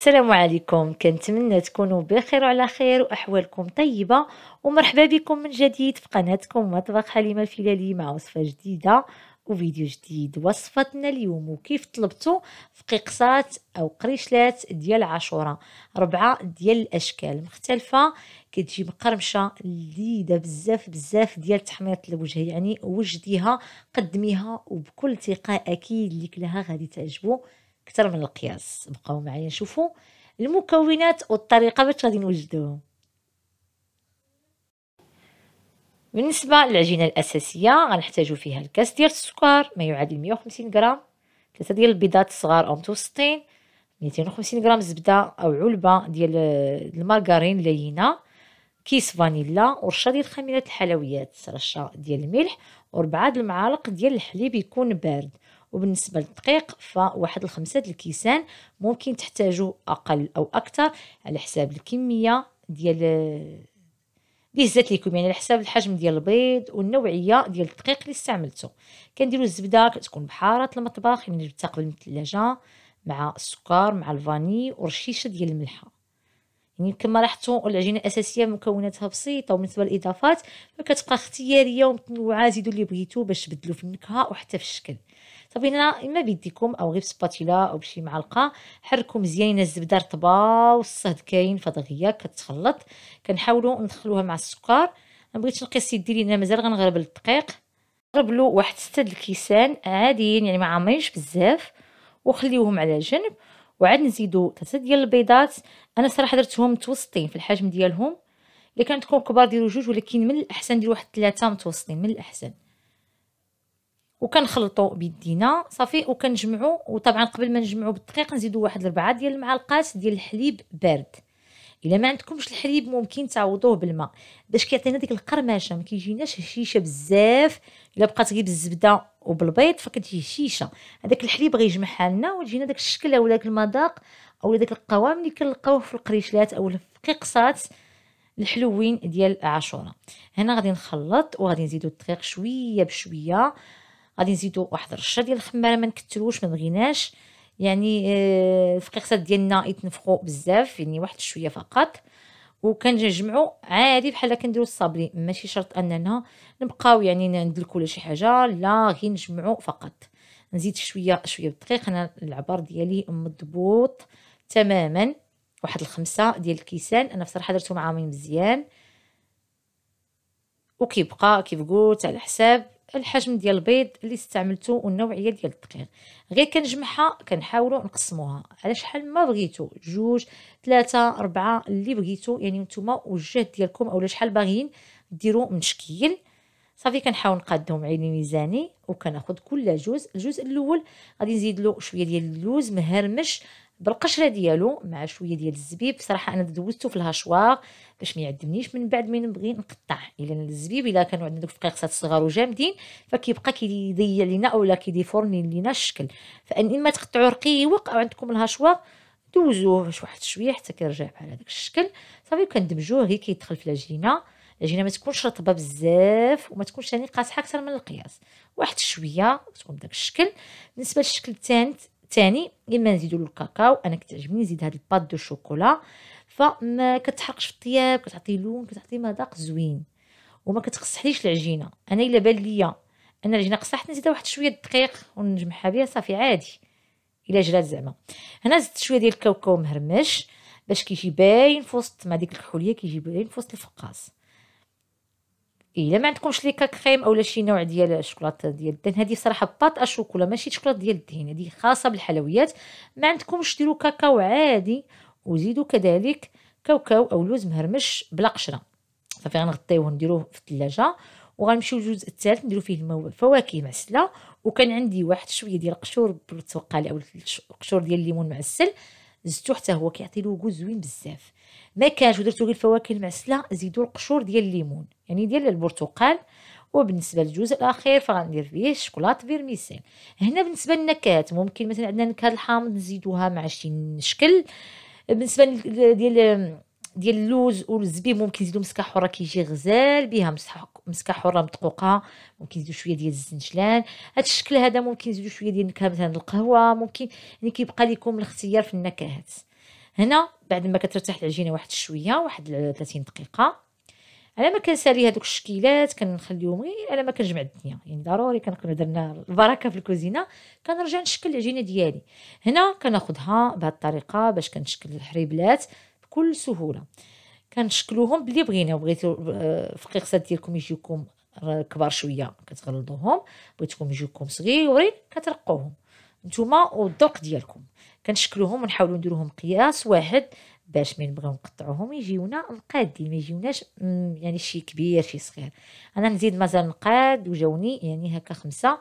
السلام عليكم كنتمنى تكونوا بخير وعلى خير واحوالكم طيبه ومرحبا بكم من جديد في قناتكم مطبخ حليمه الفلالي مع وصفه جديده وفيديو جديد وصفتنا اليوم وكيف طلبتوا في قيقصات او قريشلات ديال عاشورة ربعه ديال الاشكال مختلفه كتجي مقرمشه لذيذه بزاف بزاف ديال تحميط الوجه يعني وجديها قدميها وبكل ثقه اكيد اللي كلها غادي تعجبو اكثر من القياس بقاو معايا نشوفوا المكونات والطريقه باش غادي نوجدوهم بالنسبه للعجينه الاساسيه غنحتاجو فيها الكاس ديال السكر ما يعادل 150 غرام ثلاثه ديال البيضات صغار او متوسطين 250 غرام زبده او علبه ديال المارغرين لينه كيس فانيلا ورشه ديال خميره الحلويات رشه ديال الملح وربعه د المعالق ديال الحليب يكون بارد وبالنسبة للدقيق فواحد الخمسة الكيسان ممكن تحتاجو أقل أو أكثر على حساب الكمية ديال اللي هزات ليكم يعني على حساب الحجم ديال البيض والنوعيه ديال الدقيق اللي استعملتو كنديروا الزبده كتكون بحاره المطبخ يعني جبتها قبل من الثلاجه مع السكر مع الفاني ورشيشه ديال الملحه يعني كما لاحظتوا العجينه الاساسيه مكوناتها بسيطه وبالنسبه للاضافات فكتبقى اختياريه ومتنوعه زيدوا اللي بغيتو باش تبدلوا في النكهه وحتى في الشكل صافي هنا اما بيديكم او غير سباتيلا او بشي معلقه حركوا مزيان الزبده رطبه والصهد كاين فدغيا كتخلط كنحاولوا ندخلوها مع السكر ما بغيتش نقيس يدي لان مازال غنغرب الدقيق غربلو واحد ستة الكيسان عاديين يعني ما عامرينش بزاف وخليوهم على جنب وعاد نزيدو ثلاثه ديال البيضات انا صراحه درتهم متوسطين في الحجم ديالهم الا كان عندكم كبار ديروا جوج ولكن من الاحسن ديروا واحد ثلاثه متوسطين من الاحسن وكنخلطوا بيدينا صافي وكنجمعوا وطبعا قبل ما نجمعوا بالدقيق نزيدوا واحد الربعه ديال المعلقات ديال الحليب بارد الا ما عندكمش الحليب ممكن تعوضوه بالماء باش كيعطينا ديك القرمشه ما كيجيناش هشيشه بزاف الا بقات غير بالزبده وبالبيض فكتجي هشيشه هذاك الحليب غيجمعها لنا وتجينا داك الشكل اولا داك المذاق اولا داك القوام اللي كنلقاوه في القريشلات او في قيقصات الحلوين ديال عاشوره هنا غادي نخلط وغادي نزيدو الدقيق شويه بشويه غادي نزيدو واحد الرشه ديال الخماره ما نكثروش ما بغيناش يعني آه، الفقيقسات ديالنا يتنفخوا بزاف يعني واحد شويه فقط وكنجمعوا عادي بحال كنديروا الصابلي ماشي شرط اننا نبقاو يعني ندلكوا ولا شي حاجه لا غير نجمعوا فقط نزيد شويه شويه بالدقيق انا العبار ديالي مضبوط تماما واحد الخمسه ديال الكيسان انا بصراحه درتو معامين مزيان وكيبقى كيف قلت على حساب الحجم ديال البيض اللي استعملته والنوعيه ديال الدقيق غير كنجمعها كنحاولوا نقسموها على شحال ما بغيتو جوج ثلاثة أربعة اللي بغيتو يعني نتوما والجهد ديالكم اولا شحال باغيين ديروا شكيل. صافي كنحاول نقادهم عيني ميزاني وكناخذ كل جزء الجزء الاول غادي نزيد له شويه ديال اللوز مهرمش بالقشره ديالو مع شويه ديال الزبيب بصراحه انا دوزته في الهشوار باش ما يعدمنيش من بعد ما نبغي نقطع الا الزبيب الا كانوا عندنا دوك الفقيقسات صغار وجامدين فكيبقى كيضيع لينا اولا كيديفورني لينا الشكل فان اما تقطعوا رقيق او عندكم الهشوار دوزوه واحد شويه حتى كيرجع بحال هذاك الشكل صافي كندمجوه هي كيدخل في العجينه العجينه ما تكونش رطبه بزاف وما تكونش ثاني يعني قاصحه اكثر من القياس واحد شويه تكون بداك الشكل بالنسبه للشكل الثاني ثاني اما نزيدو الكاكاو انا كتعجبني نزيد هاد الباط دو شوكولا فما كتحرقش في الطياب كتعطي لون كتعطي مذاق زوين وما كتقصحليش العجينه انا الا بان ليا ان العجينه قصحت نزيدها واحد شويه الدقيق ونجمعها بها صافي عادي الا جرات زعما هنا زدت شويه ديال الكاوكاو مهرمش باش كيجي باين في وسط مع ديك الكحوليه كيجي باين في وسط الفقاص الا ما عندكمش لي كريم اولا شي نوع ديال الشوكولاته ديال الدهن هذه صراحه باط اشوكولا ماشي شوكولاته ديال الدهن هذه خاصه بالحلويات ما عندكمش ديروا كاكاو عادي وزيدوا كذلك كاوكاو او لوز مهرمش بلا قشره صافي غنغطيوه نديروه في الثلاجه وغنمشيو للجزء الثالث نديرو فيه المو... الفواكه معسله وكان عندي واحد شويه ديال القشور بالتوقع او القشور ديال الليمون معسل زدتو حتى هو كيعطي لوكو زوين بزاف ما كاش ودرتو غير الفواكه المعسله زيدوا القشور ديال الليمون يعني ديال البرتقال وبالنسبه للجزء الاخير فغندير فيه الشوكولات فيرميسيل هنا بالنسبه للنكهات ممكن مثلا عندنا نكهه الحامض نزيدوها مع شي شكل بالنسبه ديال ديال اللوز والزبيب ممكن نزيدو مسكه حره كيجي غزال بها مسكه حره مدقوقه ممكن نزيدو شويه ديال الزنجلان هذا الشكل هذا ممكن نزيدو شويه ديال النكهه مثلا القهوه ممكن يعني كيبقى لكم الاختيار في النكهات هنا بعد ما كترتاح العجينه واحد شويه واحد 30 دقيقه على ما كنسالي هذوك الشكيلات كنخليهم غير على ما كنجمع الدنيا يعني ضروري كنكونوا درنا البركه في الكوزينه كنرجع نشكل العجينه ديالي هنا كناخذها بهذه الطريقه باش كنشكل الحريبلات بكل سهوله كنشكلوهم بلي بغينا بغيتو الفقيقسات آه، ديالكم يجيوكم كبار شويه كتغلضوهم بغيتكم يجيوكم صغيورين كترقوهم نتوما والذوق ديالكم كنشكلوهم ونحاولوا نديروهم قياس واحد باش من نبغيو نقطعوهم يجيونا مقادين ما يجيوناش يعني شي كبير شي صغير انا نزيد مازال نقاد وجاوني يعني هكا خمسة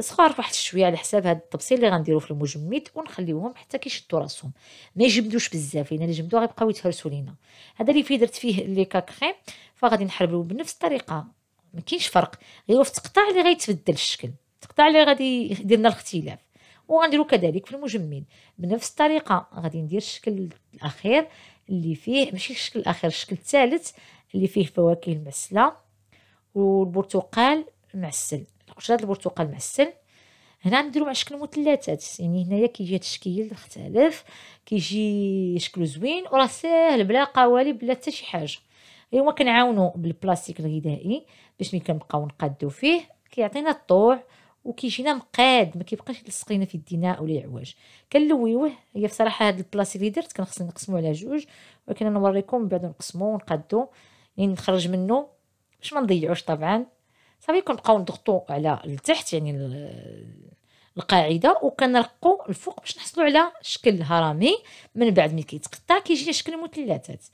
صغار واحد شويه على حساب هاد الطبسيل اللي غنديرو في المجمد ونخليوهم حتى كيشدوا راسهم ما يجمدوش بزاف لان اللي جمدوا غيبقاو يتهرسوا لينا هذا اللي فيه درت فيه لي كاكريم فغادي نحربلو بنفس الطريقه ما كاينش فرق غير في التقطاع اللي غيتبدل الشكل التقطاع اللي غادي يدير لنا الاختلاف وغنديرو كذلك في المجمد بنفس الطريقه غادي ندير الشكل الاخير اللي فيه ماشي الشكل الاخير الشكل الثالث اللي فيه فواكه المعسله والبرتقال معسل قشره البرتقال معسل هنا نديرو مع شكل مثلثات يعني هنايا كيجي هاد الشكل اختلف كيجي شكلو زوين وراه ساهل بلا قوالب بلا حتى شي حاجه اليوم كنعاونو بالبلاستيك الغذائي باش ملي كنبقاو نقادو فيه كيعطينا الطوع وكيجينا مقاد ما كيبقاش يلصق لينا في يدينا ولا يعوج كنلويوه هي بصراحه هاد البلاستيك اللي درت كان خصني نقسمو على جوج ولكن انا نوريكم بعد نقسمو ونقادو يعني نخرج منه باش ما نضيعوش طبعا صافي كنبقاو نضغطوا على التحت يعني القاعده وكنرقوا الفوق باش نحصلوا على شكل هرمي من بعد ملي كيتقطع كيجينا شكل مثلثات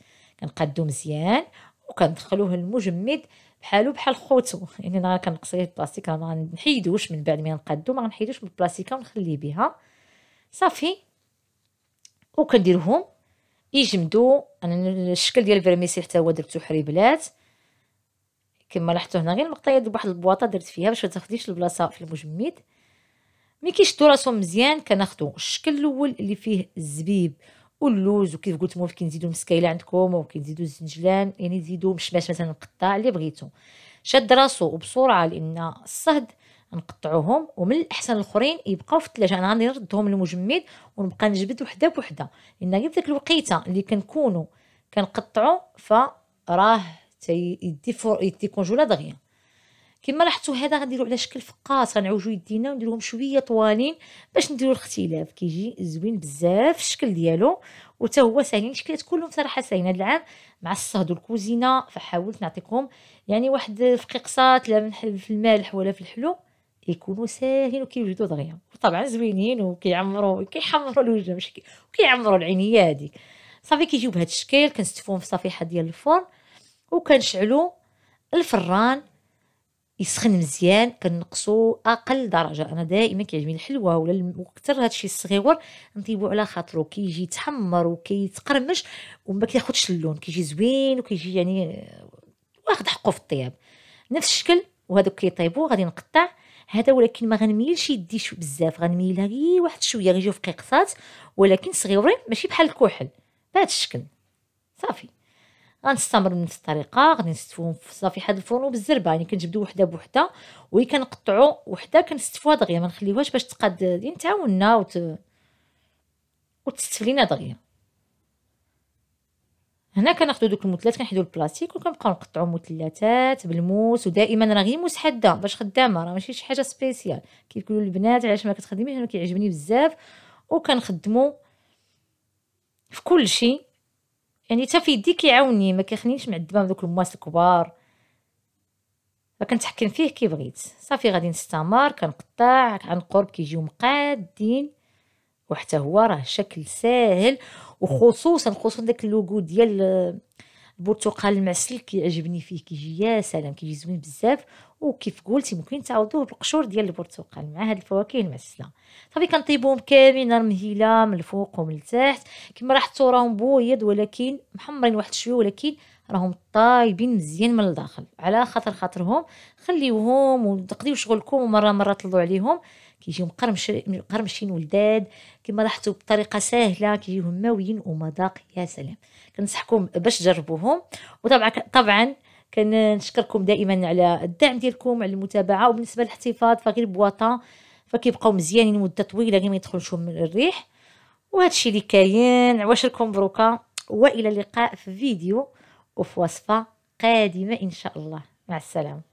كنقادو مزيان وكندخلوه المجمد بحالو بحال خوتو يعني انا كنقص ليه البلاستيك ما نحيدوش من بعد ما نقادو ما غنحيدوش من البلاستيكه ونخليه بها صافي وكنديرهم يجمدوا انا الشكل ديال الفيرميسي حتى هو درتو حريبلات كما لاحظتوا هنا غير ديال واحد البواطه درت فيها باش ما تاخديش البلاصه في المجمد ملي كيشدو راسهم مزيان كناخدو الشكل الاول اللي فيه الزبيب واللوز وكيف قلت لكم كي نزيدوا مسكايله عندكم او كنزيدوا الزنجلان يعني زيدوا مشماش مثلا القطاع اللي بغيتو شد راسو وبسرعه لان الصهد نقطعوهم ومن الاحسن الاخرين يبقاو في الثلاجه انا غادي نردهم للمجمد ونبقى نجبد وحده بوحده لان غير ديك الوقيته اللي كنكونوا كنقطعوا فراه تيدي فور يدي كونجولا دغيا كما لاحظتوا هذا غنديروا على شكل فقاص غنعوجوا يدينا ونديروهم شويه طوالين باش نديروا الاختلاف كيجي زوين بزاف الشكل ديالو وتا هو ساهلين شكلات كلهم صراحه ساهلين هذا العام مع الصهد والكوزينه فحاولت نعطيكم يعني واحد الفقيقصات لا في المالح ولا في الحلو يكونوا ساهلين وكيوجدوا دغيا وطبعا زوينين وكيعمروا كيحمروا الوجه ماشي كيعمروا العينيه هذيك صافي كيجيو بهذا الشكل كنستفوهم في صفيحه ديال الفرن وكنشعلو الفران يسخن مزيان كنقصو اقل درجه انا دائما كيعجبني الحلوه ولا اكثر هادشي الصغيور نطيبو على خاطرو كيجي يتحمر وكيتقرمش وما كياخذش اللون كيجي زوين وكيجي يعني آه، واخد حقه في الطياب نفس الشكل وهذوك كيطيبو غادي نقطع هذا ولكن ما غنميلش يدي بزاف غنميلها غير واحد شويه غيجيو في قيقصات ولكن صغيورين ماشي بحال الكحل بهذا الشكل صافي غنستمر بنفس الطريقه غادي نستفوهم في صفيحه الفرن وبالزربه يعني كنجبدو وحده بوحده وي كنقطعو وحده كنستفوها دغيا ما نخليوهاش باش تقاد يعني تعاوننا وت... وتستفلينا دغيا هنا كناخدو دوك المثلات كنحيدو البلاستيك وكنبقاو نقطعو مثلثات بالموس ودائما راه غير موس حاده باش خدامه راه ماشي شي حاجه سبيسيال كيقولوا البنات علاش ما كتخدميش انا كيعجبني بزاف وكنخدمو في كل شيء يعني حتى في يدي كيعاوني ما كيخلينيش معذبه من دوك المواس الكبار فكنتحكم فيه كي بغيت صافي غادي نستمر كنقطع عن قرب كيجيو مقادين وحتى هو راه شكل ساهل وخصوصا خصوصا داك اللوغو ديال البرتقال المعسل كيعجبني فيه كيجي يا سلام كيجي زوين بزاف وكيف قلتي ممكن تعوضوه بالقشور ديال البرتقال مع هاد الفواكه المعسله صافي كنطيبوهم كاملين مهيله من الفوق ومن التحت كما لاحظتوا راهم بويض ولكن محمرين واحد شويه ولكن راهم طايبين مزيان من الداخل على خاطر خاطرهم خليوهم وتقضيو شغلكم ومره مره طلعوا عليهم كيجيو مقرمش مقرمشين ولداد كما لاحظتوا بطريقه سهله كيجيو ماويين ومذاق يا سلام كنصحكم باش تجربوهم وطبعا طبعا كنشكركم دائما على الدعم ديالكم على المتابعه وبالنسبه للاحتفاظ فغير بواطا فكيبقاو مزيانين مده طويله غير ما من الريح وهذا الشيء اللي كاين عواشركم مبروكه والى اللقاء في فيديو وفي وصفه قادمه ان شاء الله مع السلامه